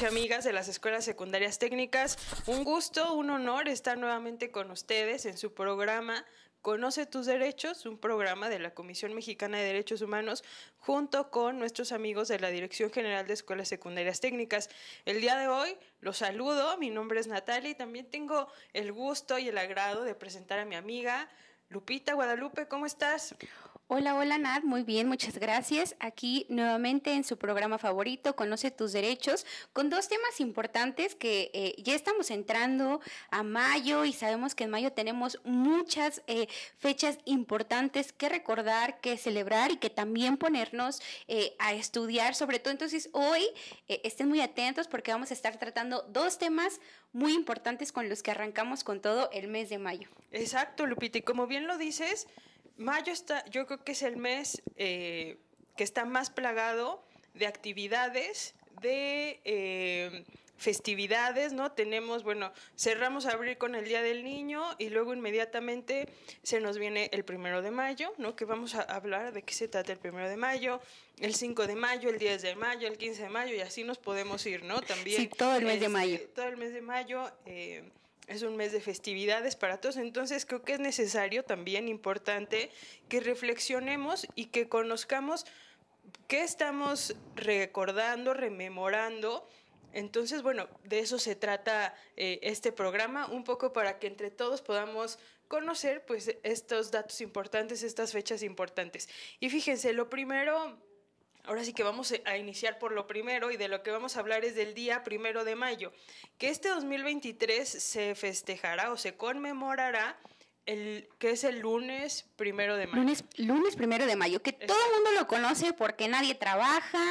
y amigas de las escuelas secundarias técnicas, un gusto, un honor estar nuevamente con ustedes en su programa Conoce tus derechos, un programa de la Comisión Mexicana de Derechos Humanos, junto con nuestros amigos de la Dirección General de Escuelas Secundarias Técnicas. El día de hoy los saludo, mi nombre es Natalia y también tengo el gusto y el agrado de presentar a mi amiga Lupita Guadalupe. ¿Cómo estás? Hola, hola Nat, muy bien, muchas gracias. Aquí nuevamente en su programa favorito, Conoce tus derechos, con dos temas importantes que eh, ya estamos entrando a mayo y sabemos que en mayo tenemos muchas eh, fechas importantes que recordar, que celebrar y que también ponernos eh, a estudiar, sobre todo. Entonces hoy estén muy atentos porque vamos a estar tratando dos temas muy importantes con los que arrancamos con todo el mes de mayo. Exacto, Lupita, y como bien lo dices mayo está, yo creo que es el mes eh, que está más plagado de actividades, de eh, festividades, ¿no? Tenemos, bueno, cerramos a abrir con el Día del Niño y luego inmediatamente se nos viene el primero de mayo, ¿no? Que vamos a hablar de qué se trata el primero de mayo, el 5 de mayo, el 10 de mayo, el 15 de mayo y así nos podemos ir, ¿no? También. Sí, todo el mes de este, mayo. todo el mes de mayo. Eh, es un mes de festividades para todos, entonces creo que es necesario también, importante, que reflexionemos y que conozcamos qué estamos recordando, rememorando. Entonces, bueno, de eso se trata eh, este programa, un poco para que entre todos podamos conocer pues estos datos importantes, estas fechas importantes. Y fíjense, lo primero Ahora sí que vamos a iniciar por lo primero y de lo que vamos a hablar es del día primero de mayo, que este 2023 se festejará o se conmemorará el que es el lunes primero de mayo. Lunes, primero de mayo, que todo el mundo lo conoce porque nadie trabaja,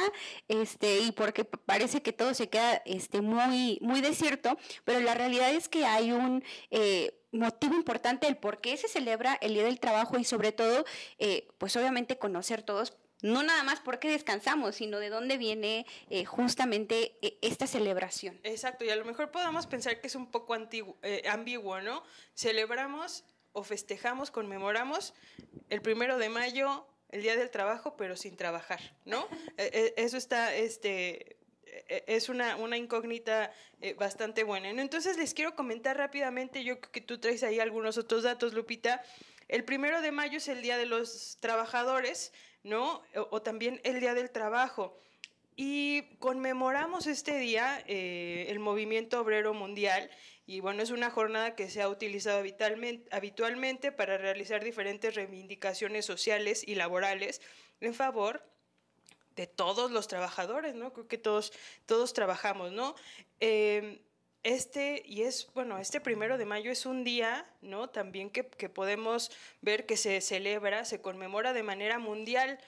este, y porque parece que todo se queda este, muy, muy desierto, pero la realidad es que hay un eh, motivo importante del por qué se celebra el Día del Trabajo y sobre todo, eh, pues obviamente conocer todos no nada más porque descansamos, sino de dónde viene eh, justamente e, esta celebración. Exacto, y a lo mejor podamos pensar que es un poco eh, ambiguo, ¿no? Celebramos o festejamos, conmemoramos el primero de mayo, el Día del Trabajo, pero sin trabajar, ¿no? E, e, eso está, este, es una, incógnita eh, bastante buena. Entonces les quiero comentar rápidamente, yo creo que tú traes ahí algunos otros datos, Lupita. El primero de mayo es el Día de los Trabajadores ¿no? O, también el Día del Trabajo. Y conmemoramos este día eh, el movimiento obrero mundial y bueno, es una jornada que se ha utilizado habitualmente para realizar diferentes reivindicaciones sociales y laborales en favor de todos los trabajadores, ¿no? Creo que todos, todos trabajamos, ¿no? Eh, este, y es, bueno, este primero de mayo es un día, ¿no? También que, podemos ver que se celebra, se conmemora de manera mundial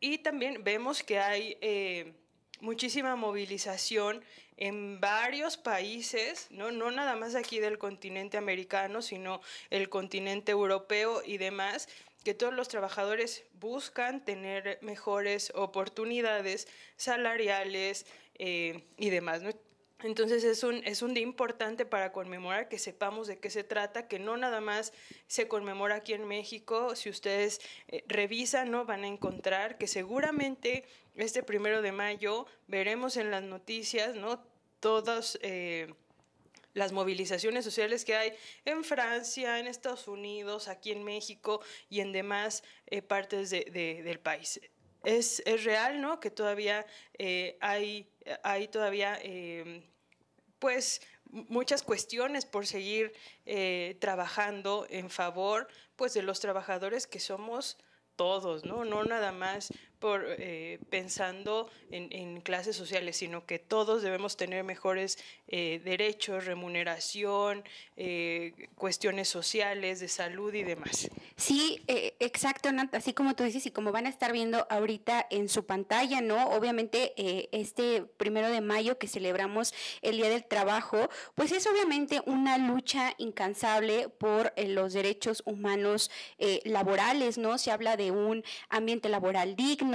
y también vemos que hay eh, muchísima movilización en varios países, ¿no? no nada más aquí del continente americano, sino el continente europeo y demás, que todos los trabajadores buscan tener mejores oportunidades salariales eh, y demás. ¿no? Entonces es un, es un día importante para conmemorar, que sepamos de qué se trata, que no nada más se conmemora aquí en México, si ustedes eh, revisan, ¿no? van a encontrar que seguramente este primero de mayo veremos en las noticias ¿no? todas eh, las movilizaciones sociales que hay en Francia, en Estados Unidos, aquí en México y en demás eh, partes de, del país. Es, real, ¿no? Que todavía hay, hay, todavía pues muchas cuestiones por seguir eh, trabajando en favor pues de los trabajadores que somos todos, ¿no? No nada más por, eh, pensando en, clases sociales, sino que todos debemos tener mejores eh, derechos, remuneración, eh, cuestiones sociales, de salud y demás. Sí, exacto, así como tú dices y como van a estar viendo ahorita en su pantalla, ¿no? Obviamente este primero de mayo que celebramos el Día del Trabajo, pues es obviamente una lucha incansable por los derechos humanos laborales, ¿no? Se habla de un ambiente laboral digno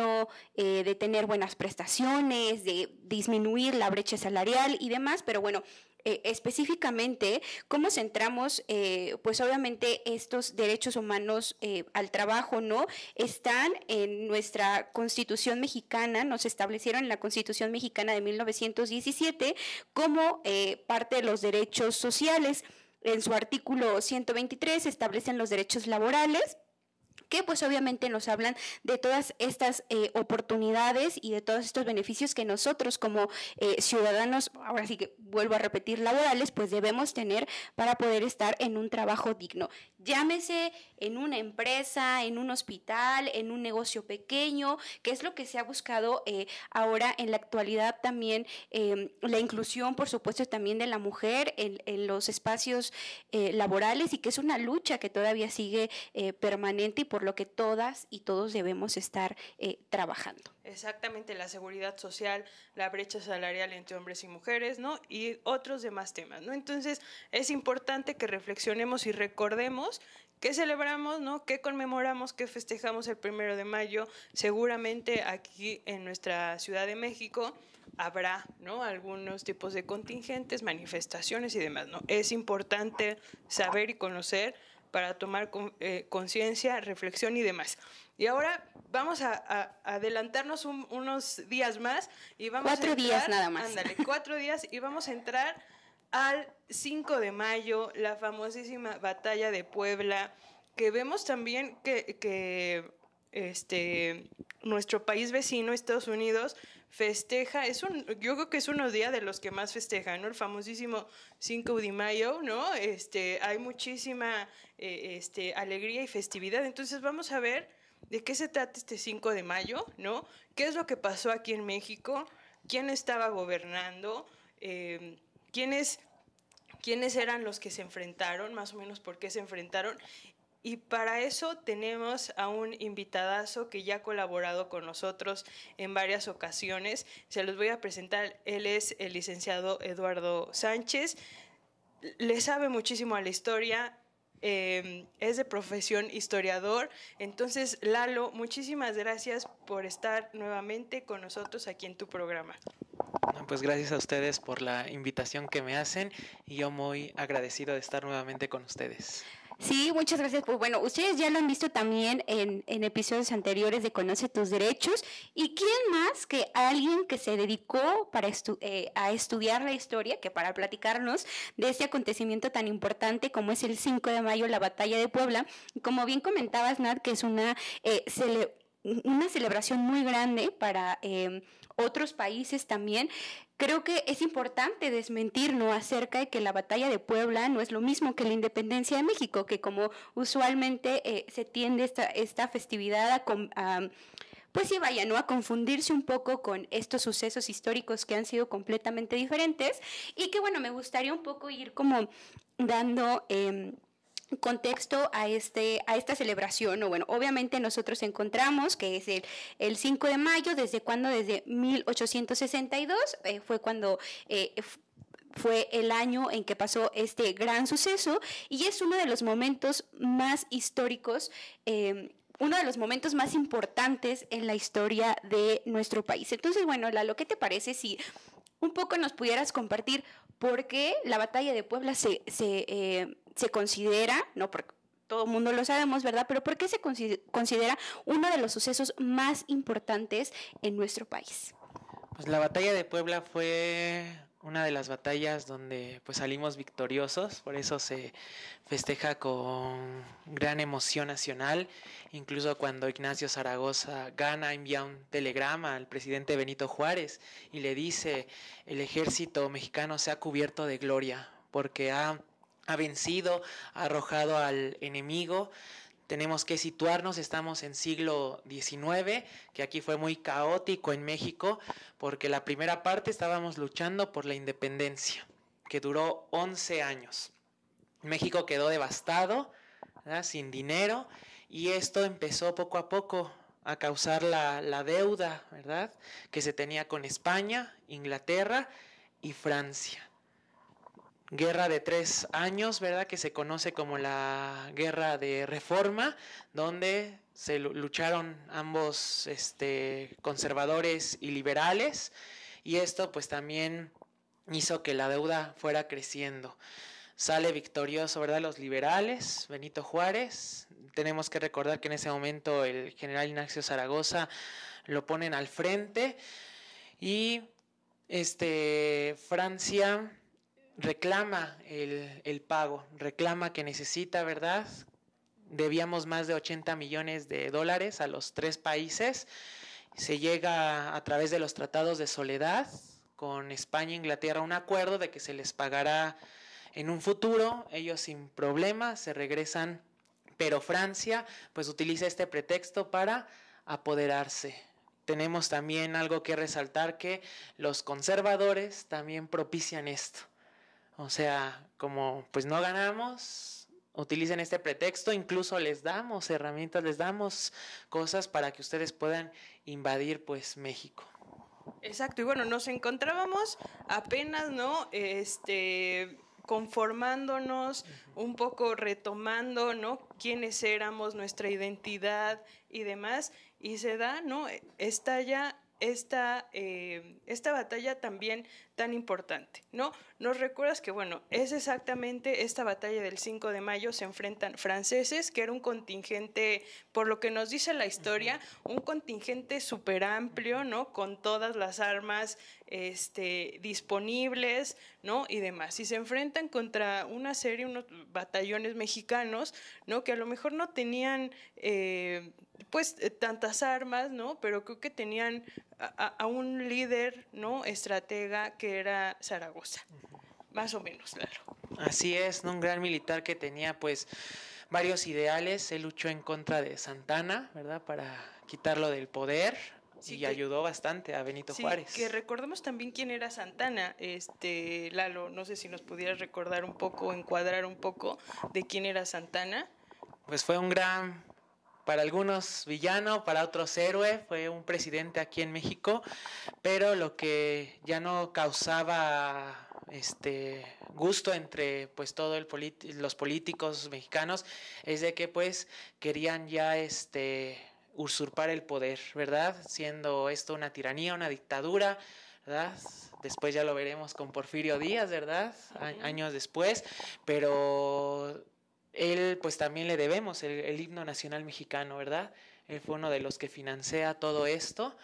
eh, de tener buenas prestaciones, de disminuir la brecha salarial y demás, pero bueno, eh, específicamente cómo centramos, eh, pues obviamente estos derechos humanos al trabajo, ¿no? Están en nuestra Constitución mexicana, nos establecieron en la Constitución mexicana de 1917 como parte de los derechos sociales. En su artículo 123 establecen los derechos laborales que pues obviamente nos hablan de todas estas eh, oportunidades y de todos estos beneficios que nosotros como eh, ciudadanos, ahora sí que vuelvo a repetir, laborales, pues debemos tener para poder estar en un trabajo digno. Llámese en una empresa, en un hospital, en un negocio pequeño, que es lo que se ha buscado eh, ahora en la actualidad también, la inclusión, por supuesto, también de la mujer en, los espacios laborales y que es una lucha que todavía sigue permanente y por lo que todas y todos debemos estar eh, trabajando. Exactamente, la seguridad social, la brecha salarial entre hombres y mujeres, ¿no? Y otros demás temas, ¿no? Entonces, es importante que reflexionemos y recordemos ¿Qué celebramos, no? ¿Qué conmemoramos? ¿Qué festejamos el primero de mayo? Seguramente aquí en nuestra Ciudad de México habrá, ¿no? Algunos tipos de contingentes, manifestaciones y demás, ¿no? Es importante saber y conocer para tomar eh, conciencia, reflexión y demás. Y ahora vamos a, adelantarnos unos días más y vamos cuatro a días nada más. Ándale, cuatro días y vamos a entrar al 5 de mayo, la famosísima batalla de Puebla, que vemos también que, que este, nuestro país vecino, Estados Unidos, festeja, es un, yo creo que es uno días de los que más festejan, El famosísimo 5 de mayo, ¿no? Este, hay muchísima eh, este, alegría y festividad. Entonces vamos a ver de qué se trata este 5 de mayo, ¿no? ¿Qué es lo que pasó aquí en México? ¿Quién estaba gobernando? Em, quiénes eran los que se enfrentaron, más o menos por qué se enfrentaron, y para eso tenemos a un invitadazo que ya ha colaborado con nosotros en varias ocasiones. Se los voy a presentar. Él es el licenciado Eduardo Sánchez. Le sabe muchísimo a la historia, em, es de profesión historiador. Entonces, Lalo, muchísimas gracias por estar nuevamente con nosotros aquí en tu programa. Pues gracias a ustedes por la invitación que me hacen y yo muy agradecido de estar nuevamente con ustedes. Sí, muchas gracias. Pues bueno, ustedes ya lo han visto también en, episodios anteriores de Conoce tus derechos. ¿Y quién más que alguien que se dedicó para eh, a estudiar la historia, que para platicarnos de este acontecimiento tan importante como es el 5 de mayo, la batalla de Puebla? Como bien comentabas, Nat, que es una, eh, una celebración muy grande para... Eh, otros países también. Creo que es importante desmentirnos acerca de que la batalla de Puebla no es lo mismo que la independencia de México, que como usualmente eh, se tiende esta, festividad a, pues sí, vaya, ¿no? A confundirse un poco con estos sucesos históricos que han sido completamente diferentes y que, bueno, me gustaría un poco ir como dando... Eh, contexto a, este, a esta celebración. O bueno, obviamente nosotros encontramos que es el, 5 de mayo, desde cuándo? desde 1862, eh, fue cuando... Eh, fue el año en que pasó este gran suceso y es uno de los momentos más históricos em, uno de los momentos más importantes en la historia de nuestro país. Entonces, bueno, lo que te parece si un poco nos pudieras compartir por qué la batalla de Puebla se, se eh, se considera, no porque todo el mundo lo sabemos, ¿verdad? Pero ¿por qué se considera uno de los sucesos más importantes en nuestro país? Pues la batalla de Puebla fue una de las batallas donde pues salimos victoriosos, por eso se festeja con gran emoción nacional, incluso cuando Ignacio Zaragoza gana envía un telegrama al presidente Benito Juárez y le dice el ejército mexicano se ha cubierto de gloria porque ha ha vencido, ha arrojado al enemigo. Tenemos que situarnos, estamos en siglo XIX, que aquí fue muy caótico en México, porque la primera parte estábamos luchando por la independencia, que duró 11 años. México quedó devastado, sin dinero, y esto empezó poco a poco a causar la, la deuda, ¿verdad? Que se tenía con España, Inglaterra y Francia guerra de tres años, ¿verdad? Que se conoce como la guerra de reforma, donde se lucharon ambos este, conservadores y liberales, y esto pues también hizo que la deuda fuera creciendo. Sale victorioso, ¿verdad? Los liberales, Benito Juárez. Tenemos que recordar que en ese momento el general Ignacio Zaragoza lo ponen al frente. Y este, Francia reclama el, pago, reclama que necesita, ¿verdad? Debíamos más de 80 millones de dólares a los tres países. Se llega a través de los tratados de soledad con España e Inglaterra un acuerdo de que se les pagará en un futuro. Ellos sin problema se regresan, pero Francia pues utiliza este pretexto para apoderarse tenemos también algo que resaltar que los conservadores también propician esto. O sea, como pues no ganamos, utilicen este pretexto, incluso les damos herramientas, les damos cosas para que ustedes puedan invadir pues México. Exacto, y bueno, nos encontrábamos apenas, ¿no? Este conformándonos, un poco retomando, ¿no? Quiénes éramos, nuestra identidad y demás. Y se da, ¿no? ya esta, eh, esta batalla también tan importante, ¿no? Nos recuerdas que, bueno, es exactamente esta batalla del 5 de mayo, se enfrentan franceses, que era un contingente, por lo que nos dice la historia, un contingente súper amplio, ¿no? Con todas las armas este, disponibles, ¿no? Y demás. Si se enfrentan contra una serie, unos batallones mexicanos, ¿no? Que a lo mejor no tenían, eh, pues, eh, tantas armas, ¿no? Pero creo que tenían a, un líder, ¿no? Estratega que era Zaragoza. Más o menos, claro. Así es, un gran militar que tenía, pues, varios ideales. Él luchó en contra de Santana, ¿verdad? Para quitarlo del poder y ayudó bastante a Benito Juárez. Que recordemos también quién era Santana, este Lalo, no sé si nos pudieras recordar un poco, encuadrar un poco de quién era Santana. Pues fue un gran, para algunos villano, para otros héroe, fue un presidente aquí en México, pero lo que ya no causaba este gusto entre pues todo el los políticos mexicanos es de que pues querían ya este usurpar el poder, ¿verdad? Siendo esto una tiranía, una dictadura, ¿verdad? Después ya lo veremos con Porfirio Díaz, ¿verdad? años después, pero él pues también le debemos el, el himno nacional mexicano, ¿verdad? Él fue uno de los que financia todo esto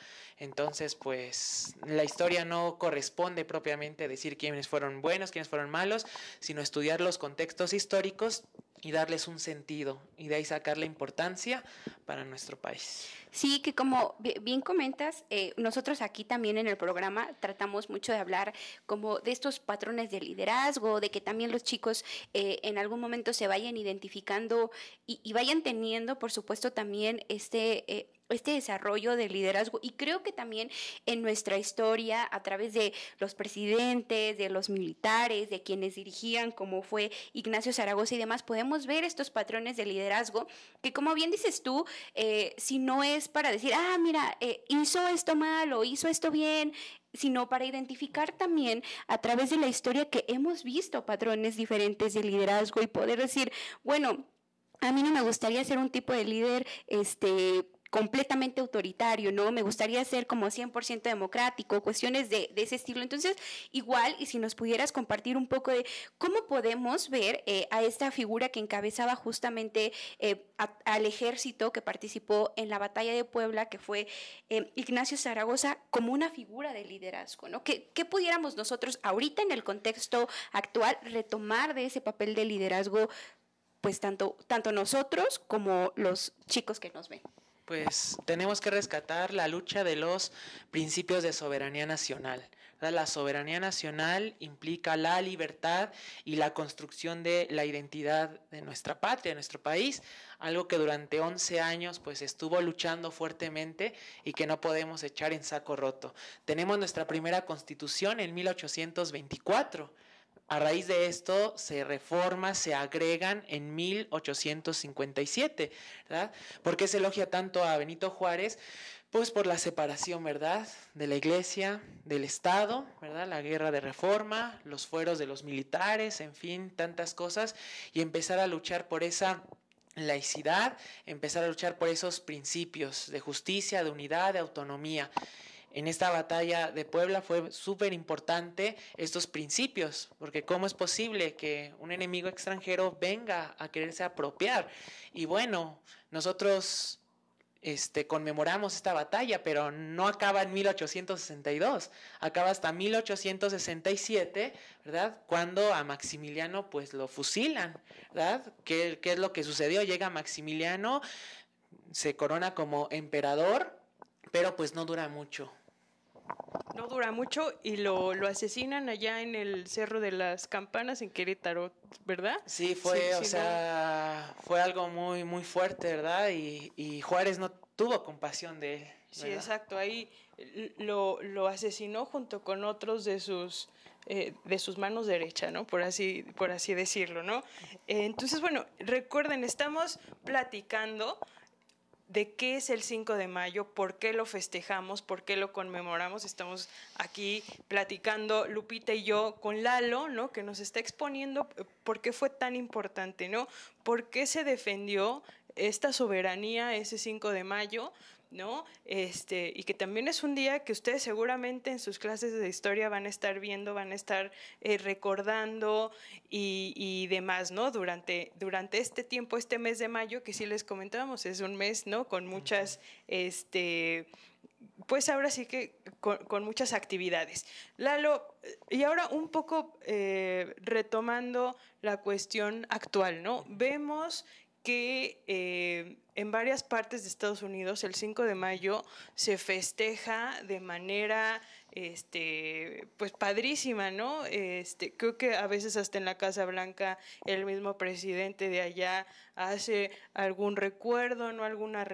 entonces, pues la historia no corresponde propiamente decir quiénes fueron buenos, quiénes fueron malos, sino estudiar los contextos históricos y darles un sentido y de ahí sacar la importancia para nuestro país. Sí, que como bien comentas, eh, nosotros aquí también en el programa tratamos mucho de hablar como de estos patrones de liderazgo, de que también los chicos eh, en algún momento se vayan identificando y, vayan teniendo, por supuesto, también este... Eh, este desarrollo del liderazgo y creo que también en nuestra historia a través de los presidentes, de los militares, de quienes dirigían como fue Ignacio Zaragoza y demás, podemos ver estos patrones de liderazgo que como bien dices tú, eh, si no es para decir, ah, mira, eh, hizo esto mal o hizo esto bien, sino para identificar también a través de la historia que hemos visto patrones diferentes de liderazgo y poder decir, bueno, a mí no me gustaría ser un tipo de líder, este completamente autoritario, ¿no? Me gustaría ser como 100% democrático, cuestiones de, ese estilo. Entonces, igual, y si nos pudieras compartir un poco de cómo podemos ver eh, a esta figura que encabezaba justamente eh, al ejército que participó en la batalla de Puebla, que fue eh, Ignacio Zaragoza, como una figura de liderazgo, ¿no? ¿Qué, pudiéramos nosotros ahorita en el contexto actual retomar de ese papel de liderazgo? pues tanto, tanto nosotros como los chicos que nos ven pues tenemos que rescatar la lucha de los principios de soberanía nacional. La soberanía nacional implica la libertad y la construcción de la identidad de nuestra patria, de nuestro país, algo que durante 11 años pues estuvo luchando fuertemente y que no podemos echar en saco roto. Tenemos nuestra primera constitución en 1824 a raíz de esto se reforma, se agregan en 1857, ¿verdad? ¿Por qué se elogia tanto a Benito Juárez? Pues por la separación, ¿verdad? De la iglesia, del Estado, ¿verdad? La guerra de reforma, los fueros de los militares, en fin, tantas cosas, y empezar a luchar por esa laicidad, empezar a luchar por esos principios de justicia, de unidad, de autonomía en esta batalla de Puebla fue súper importante estos principios, porque ¿cómo es posible que un enemigo extranjero venga a quererse apropiar? Y bueno, nosotros este, conmemoramos esta batalla, pero no acaba en 1862, acaba hasta 1867, ¿verdad? Cuando a Maximiliano pues lo fusilan, ¿verdad? que qué es lo que sucedió? Llega Maximiliano, se corona como emperador, pero pues no dura mucho, no dura mucho y lo, lo asesinan allá en el Cerro de las Campanas en Querétaro, ¿verdad? Sí, fue, o sea, fue algo muy, muy fuerte, ¿verdad? Y, Juárez no tuvo compasión de él. Sí, exacto. Ahí lo, lo, asesinó junto con otros de sus, eh, de sus manos derecha, ¿no? Por así, por así decirlo, ¿no? Eh, entonces, bueno, recuerden, estamos platicando de qué es el 5 de mayo, por qué lo festejamos, por qué lo conmemoramos. Estamos aquí platicando Lupita y yo con Lalo, ¿no? Que nos está exponiendo por qué fue tan importante, ¿no? ¿Por qué se defendió esta soberanía ese 5 de mayo? ¿no? Este, y que también es un día que ustedes seguramente en sus clases de historia van a estar viendo, van a estar eh, recordando y, demás, ¿no? Durante, durante este tiempo, este mes de mayo, que sí les comentábamos, es un mes, ¿no? Con muchas, este, pues ahora sí que con, muchas actividades. Lalo, y ahora un poco eh, retomando la cuestión actual, ¿no? Vemos que eh, en varias partes de Estados Unidos el 5 de mayo se festeja de manera este pues padrísima, ¿no? Este, creo que a veces hasta en la Casa Blanca el mismo presidente de allá hace algún recuerdo, no alguna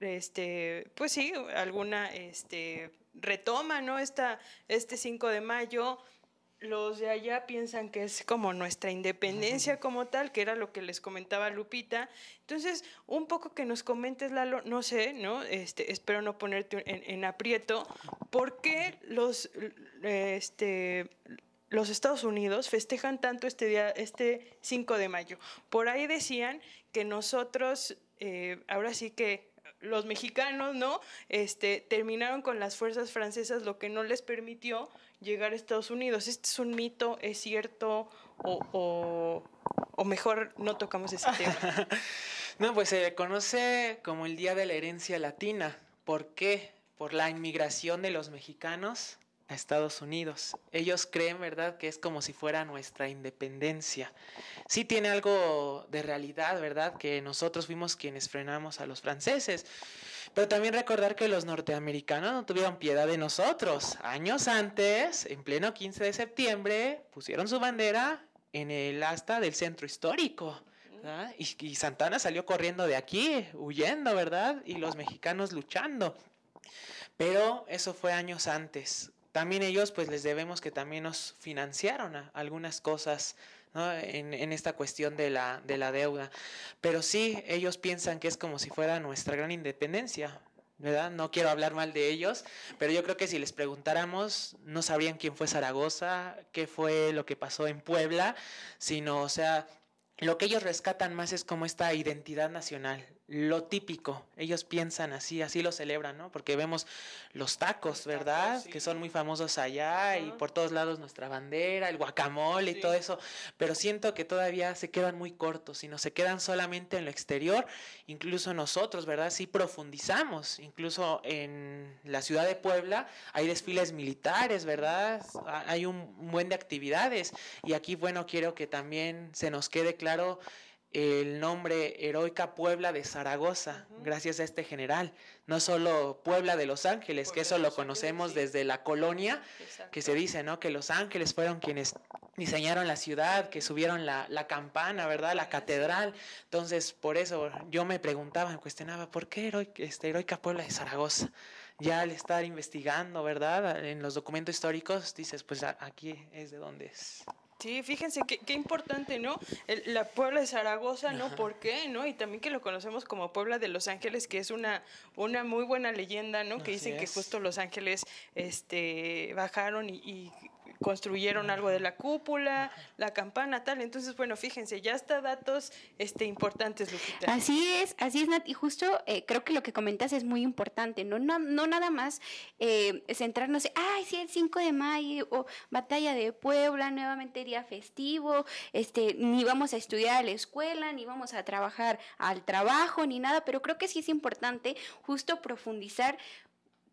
este, pues sí, alguna este retoma, ¿no? Esta, este 5 de mayo los de allá piensan que es como nuestra independencia como tal, que era lo que les comentaba Lupita. Entonces, un poco que nos comentes, Lalo, no sé, ¿no? Este, espero no ponerte en, aprieto, ¿por qué los, este, los Estados Unidos festejan tanto este día, este 5 de mayo? Por ahí decían que nosotros, eh, ahora sí que los mexicanos, ¿no? Este, terminaron con las fuerzas francesas, lo que no les permitió llegar a Estados Unidos. ¿Este es un mito? ¿Es cierto? ¿O, o, o mejor no tocamos ese tema? no, pues se conoce como el Día de la Herencia Latina. ¿Por qué? Por la inmigración de los mexicanos a Estados Unidos. Ellos creen, ¿verdad?, que es como si fuera nuestra independencia. Sí tiene algo de realidad, ¿verdad?, que nosotros fuimos quienes frenamos a los franceses. Pero también recordar que los norteamericanos no tuvieron piedad de nosotros. Años antes, en pleno 15 de septiembre, pusieron su bandera en el asta del centro histórico. Y, Santana salió corriendo de aquí, huyendo, ¿verdad? Y los mexicanos luchando. Pero eso fue años antes. También ellos, pues les debemos que también nos financiaron algunas cosas en, esta cuestión de la, de la deuda. Pero sí, ellos piensan que es como si fuera nuestra gran independencia, ¿verdad? No quiero hablar mal de ellos, pero yo creo que si les preguntáramos, no sabrían quién fue Zaragoza, qué fue lo que pasó en Puebla, sino, o sea, lo que ellos rescatan más es como esta identidad nacional, lo típico. Ellos piensan así, así lo celebran, ¿no? Porque vemos los tacos, ¿verdad? Que son muy famosos allá y por todos lados nuestra bandera, el guacamole y todo eso. Pero siento que todavía se quedan muy cortos, no se quedan solamente en lo exterior. Incluso nosotros, ¿verdad? Sí profundizamos. Incluso en la ciudad de Puebla hay desfiles militares, ¿verdad? Hay un buen de actividades. Y aquí, bueno, quiero que también se nos quede claro el nombre Heroica Puebla de Zaragoza, gracias a este general. No solo Puebla de Los Ángeles, que eso lo conocemos desde la colonia, que se dice, ¿no? Que Los Ángeles fueron quienes diseñaron la ciudad, que subieron la, la campana, ¿verdad? La catedral. Entonces, por eso yo me preguntaba, me cuestionaba, ¿por qué heroica, este, Heroica Puebla de Zaragoza? Ya al estar investigando, ¿verdad? En los documentos históricos dices, pues aquí es de dónde es. Sí, fíjense qué, importante, ¿no? la Puebla de Zaragoza, ¿no? ¿Por qué, no? Y también que lo conocemos como Puebla de Los Ángeles, que es una, una muy buena leyenda, ¿no? que dicen que justo Los Ángeles este, bajaron y construyeron algo de la cúpula, la campana, tal. Entonces, bueno, fíjense, ya está datos este, importantes, Lupita. Así es, así es, Nat. Y justo eh, creo que lo que comentas es muy importante, ¿no? No, no nada más eh, centrarnos en, ay, sí, el 5 de mayo batalla de Puebla, nuevamente día festivo, este, ni vamos a estudiar a la escuela, ni vamos a trabajar al trabajo, ni nada, pero creo que sí es importante justo profundizar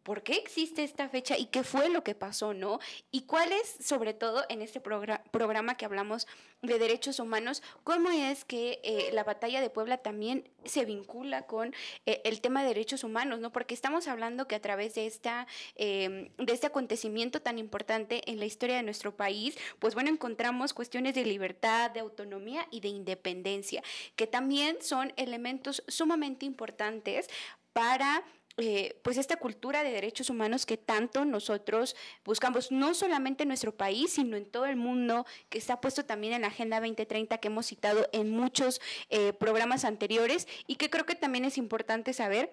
por qué existe esta fecha y qué fue lo que pasó, ¿no? Y cuál es, sobre todo en este programa que hablamos de derechos humanos, cómo es que eh, la batalla de Puebla también se vincula con eh, el tema de derechos humanos, ¿no? Porque estamos hablando que a través de, esta, em, de este acontecimiento tan importante en la historia de nuestro país, pues bueno, encontramos cuestiones de libertad, de autonomía y de independencia, que también son elementos sumamente importantes para eh, pues esta cultura de derechos humanos que tanto nosotros buscamos, no solamente en nuestro país, sino en todo el mundo, que está puesto también en la Agenda 2030 que hemos citado en muchos eh, programas anteriores y que creo que también es importante saber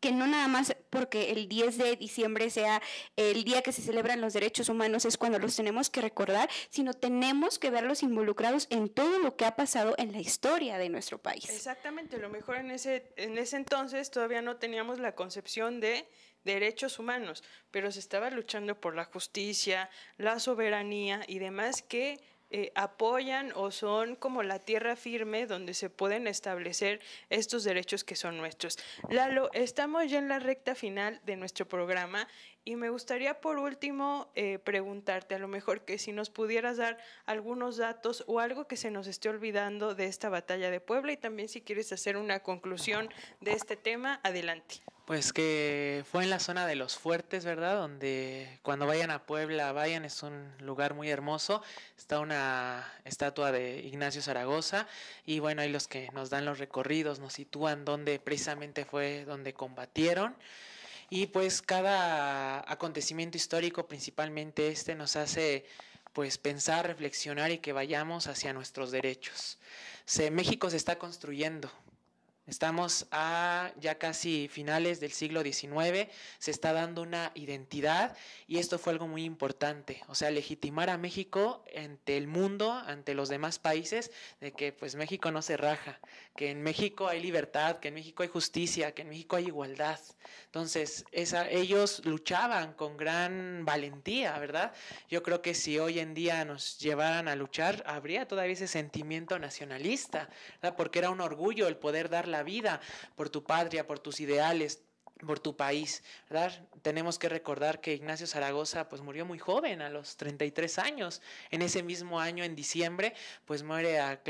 que no nada más porque el 10 de diciembre sea el día que se celebran los derechos humanos es cuando los tenemos que recordar, sino tenemos que verlos involucrados en todo lo que ha pasado en la historia de nuestro país. Exactamente, lo mejor en ese, en ese entonces todavía no teníamos la concepción de derechos humanos, pero se estaba luchando por la justicia, la soberanía y demás que eh, apoyan o son como la tierra firme donde se pueden establecer estos derechos que son nuestros. Lalo, estamos ya en la recta final de nuestro programa y me gustaría por último eh, preguntarte, a lo mejor que si nos pudieras dar algunos datos o algo que se nos esté olvidando de esta batalla de Puebla y también si quieres hacer una conclusión de este tema, adelante. Pues que fue en la zona de los fuertes, ¿verdad? Donde cuando vayan a Puebla, vayan, es un lugar muy hermoso. Está una estatua de Ignacio Zaragoza y bueno, hay los que nos dan los recorridos, nos sitúan donde precisamente fue donde combatieron. Y pues cada acontecimiento histórico, principalmente este, nos hace pues pensar, reflexionar y que vayamos hacia nuestros derechos. Se, México se está construyendo, Estamos a ya casi finales del siglo XIX, se está dando una identidad y esto fue algo muy importante, o sea, legitimar a México ante el mundo, ante los demás países, de que pues México no se raja, que en México hay libertad, que en México hay justicia, que en México hay igualdad. Entonces, ellos luchaban con gran valentía, ¿verdad? Yo creo que si hoy en día nos llevaran a luchar, habría todavía ese sentimiento nacionalista, porque era un orgullo el poder dar vida por tu patria, por tus ideales, por tu país, ¿verdad? Tenemos que recordar que Ignacio Zaragoza pues murió muy joven, a los 33 años. En ese mismo año, en diciembre, pues muere a,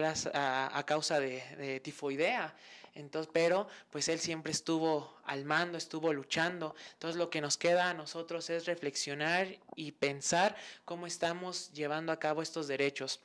causa de, de, tifoidea. Entonces, pero pues él siempre estuvo al mando, estuvo luchando. Entonces lo que nos queda a nosotros es reflexionar y pensar cómo estamos llevando a cabo estos derechos.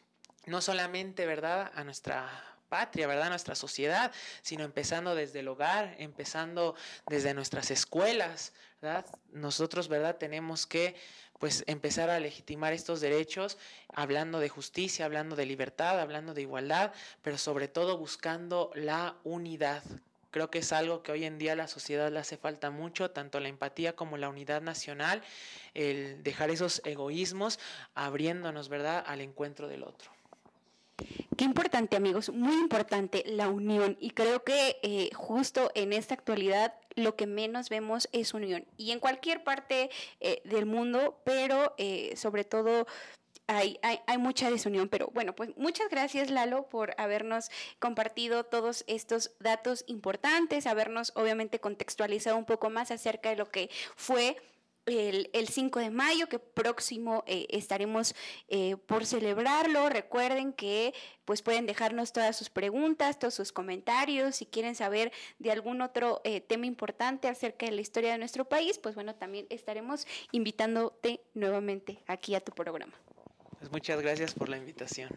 No solamente, ¿verdad?, a nuestra patria, ¿verdad? Nuestra sociedad, sino empezando desde el hogar, empezando desde nuestras escuelas, ¿verdad? Nosotros, ¿verdad? Tenemos que pues empezar a legitimar estos derechos hablando de justicia, hablando de libertad, hablando de igualdad, pero sobre todo buscando la unidad. Creo que es algo que hoy en día a la sociedad le hace falta mucho, tanto la empatía como la unidad nacional, el dejar esos egoísmos abriéndonos, ¿verdad?, al encuentro del otro. Qué importante amigos, muy importante la unión y creo que eh, justo en esta actualidad lo que menos vemos es unión y en cualquier parte eh, del mundo, pero eh, sobre todo hay, hay, hay, mucha desunión, pero bueno, pues muchas gracias Lalo por habernos compartido todos estos datos importantes, habernos obviamente contextualizado un poco más acerca de lo que fue el, el, 5 de mayo, que próximo eh, estaremos eh, por celebrarlo. Recuerden que pues pueden dejarnos todas sus preguntas, todos sus comentarios, si quieren saber de algún otro eh, tema importante acerca de la historia de nuestro país, pues bueno, también estaremos invitándote nuevamente aquí a tu programa. Pues, muchas gracias por la invitación.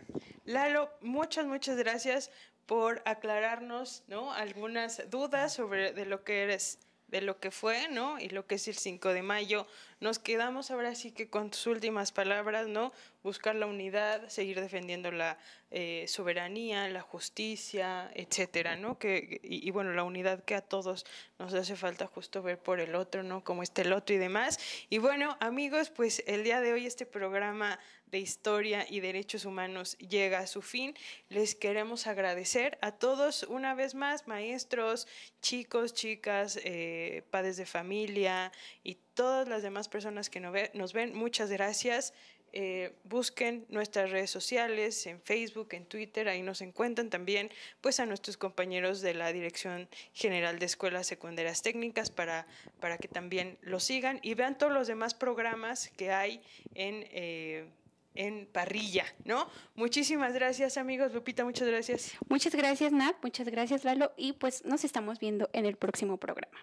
Lalo, muchas, muchas gracias por aclararnos ¿no? algunas dudas sobre de lo que eres de lo que fue, ¿no? Y lo que es el 5 de mayo. Nos quedamos ahora sí que con tus últimas palabras, ¿no? Buscar la unidad, seguir defendiendo la eh, soberanía, la justicia, etcétera, ¿no? Que, y, bueno, la unidad que a todos nos hace falta justo ver por el otro, ¿no? Como está el otro y demás. Y bueno, amigos, pues el día de hoy este programa de Historia y Derechos Humanos llega a su fin. Les queremos agradecer a todos una vez más, maestros, chicos, chicas, eh, padres de familia y todas las demás personas que nos ven. Muchas gracias. Eh, busquen nuestras redes sociales, en Facebook, en Twitter, ahí nos encuentran también, pues a nuestros compañeros de la Dirección General de Escuelas Secundarias Técnicas para, para que también lo sigan y vean todos los demás programas que hay en... Eh, en parrilla, ¿no? Muchísimas gracias amigos, Lupita, muchas gracias. Muchas gracias Nat, muchas gracias Lalo y pues nos estamos viendo en el próximo programa.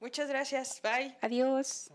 Muchas gracias, bye. Adiós.